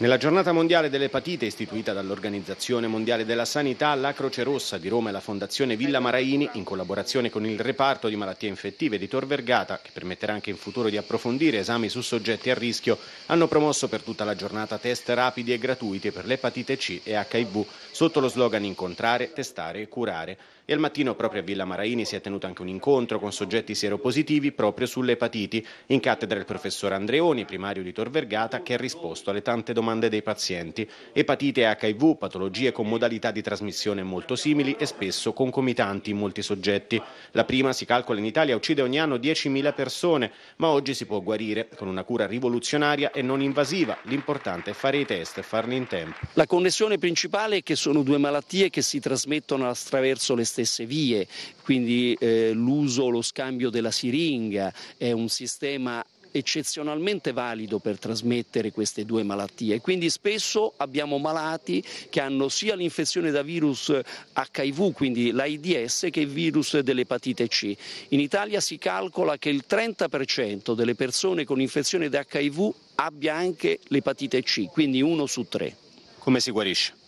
Nella giornata mondiale dell'epatite istituita dall'Organizzazione Mondiale della Sanità, la Croce Rossa di Roma e la Fondazione Villa Maraini, in collaborazione con il reparto di malattie infettive di Tor Vergata, che permetterà anche in futuro di approfondire esami su soggetti a rischio, hanno promosso per tutta la giornata test rapidi e gratuiti per l'epatite C e HIV sotto lo slogan incontrare, testare e curare. E al mattino proprio a Villa Maraini si è tenuto anche un incontro con soggetti sieropositivi proprio sulle epatiti, in cattedra il professor Andreoni, primario di Tor Vergata, che ha risposto alle tante domande domande dei pazienti. Epatite e HIV, patologie con modalità di trasmissione molto simili e spesso concomitanti in molti soggetti. La prima, si calcola in Italia, uccide ogni anno 10.000 persone, ma oggi si può guarire con una cura rivoluzionaria e non invasiva. L'importante è fare i test e farli in tempo. La connessione principale è che sono due malattie che si trasmettono attraverso le stesse vie, quindi eh, l'uso o lo scambio della siringa è un sistema eccezionalmente valido per trasmettere queste due malattie. Quindi spesso abbiamo malati che hanno sia l'infezione da virus HIV, eh, quindi l'AIDS, che il virus dell'epatite C. In Italia si calcola che il 30% delle persone con infezione da HIV abbia anche l'epatite C, quindi uno su tre. Come si guarisce?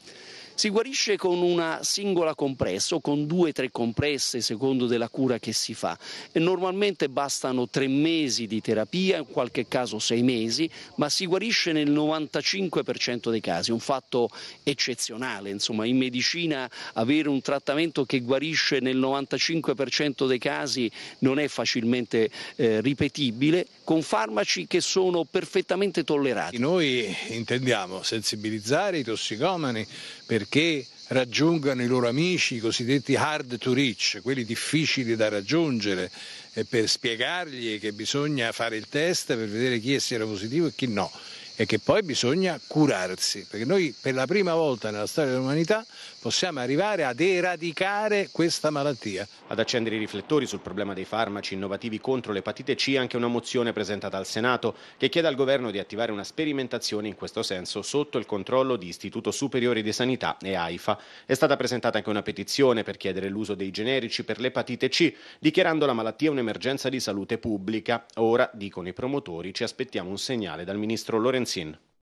Si guarisce con una singola compressa o con due o tre compresse, secondo della cura che si fa. E normalmente bastano tre mesi di terapia, in qualche caso sei mesi, ma si guarisce nel 95% dei casi, un fatto eccezionale. Insomma, in medicina avere un trattamento che guarisce nel 95% dei casi non è facilmente eh, ripetibile, con farmaci che sono perfettamente tollerati. Noi intendiamo sensibilizzare i tossicomani perché che raggiungano i loro amici, i cosiddetti hard to reach, quelli difficili da raggiungere, eh, per spiegargli che bisogna fare il test per vedere chi è sieropositivo e chi no e che poi bisogna curarsi, perché noi per la prima volta nella storia dell'umanità possiamo arrivare ad eradicare questa malattia. Ad accendere i riflettori sul problema dei farmaci innovativi contro l'epatite C anche una mozione presentata al Senato che chiede al governo di attivare una sperimentazione in questo senso sotto il controllo di Istituto Superiore di Sanità e AIFA. È stata presentata anche una petizione per chiedere l'uso dei generici per l'epatite C, dichiarando la malattia un'emergenza di salute pubblica. Ora, dicono i promotori, ci aspettiamo un segnale dal ministro Lorenzo Valentin.